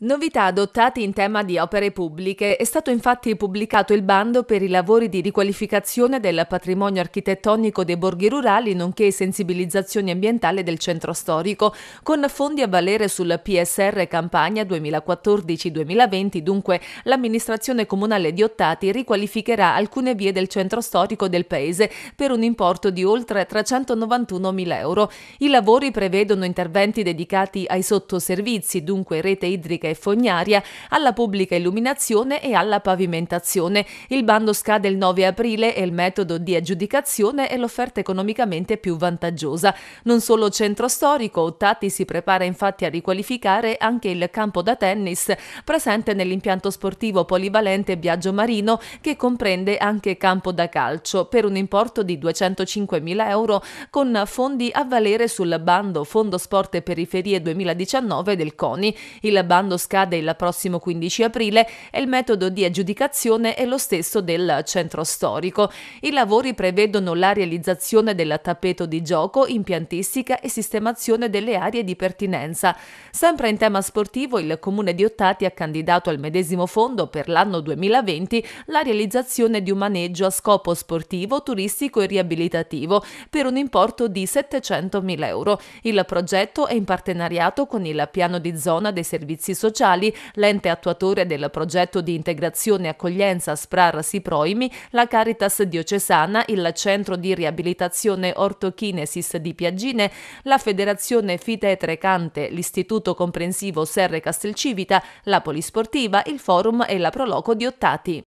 Novità adottate in tema di opere pubbliche è stato infatti pubblicato il bando per i lavori di riqualificazione del patrimonio architettonico dei borghi rurali nonché sensibilizzazione ambientale del centro storico con fondi a valere sul PSR Campagna 2014-2020 dunque l'amministrazione comunale di Ottati riqualificherà alcune vie del centro storico del paese per un importo di oltre 391.000 euro. I lavori prevedono interventi dedicati ai sottoservizi dunque rete idrica e fognaria, alla pubblica illuminazione e alla pavimentazione. Il bando scade il 9 aprile e il metodo di aggiudicazione è l'offerta economicamente più vantaggiosa. Non solo centro storico, Ottati si prepara infatti a riqualificare anche il campo da tennis presente nell'impianto sportivo polivalente Biagio Marino che comprende anche campo da calcio per un importo di 205.000 euro con fondi a valere sul bando Fondo Sport e Periferie 2019 del CONI. Il bando controllo scade il prossimo 15 aprile e il metodo di aggiudicazione è lo stesso del centro storico. I lavori prevedono la realizzazione del tappeto di gioco, impiantistica e sistemazione delle aree di pertinenza. Sempre in tema sportivo, il comune di Ottati ha candidato al medesimo fondo per l'anno 2020 la realizzazione di un maneggio a scopo sportivo, turistico e riabilitativo per un importo di 700.000 euro. Il progetto è in partenariato con il piano di zona dei servizi sociali sociali, l'ente attuatore del progetto di integrazione e accoglienza SPRAR Siproimi, la Caritas Diocesana, il Centro di Riabilitazione Ortochinesis di Piaggine, la Federazione Fite Trecante, l'Istituto Comprensivo Serre Castelcivita, la Polisportiva, il Forum e la Proloco di Ottati.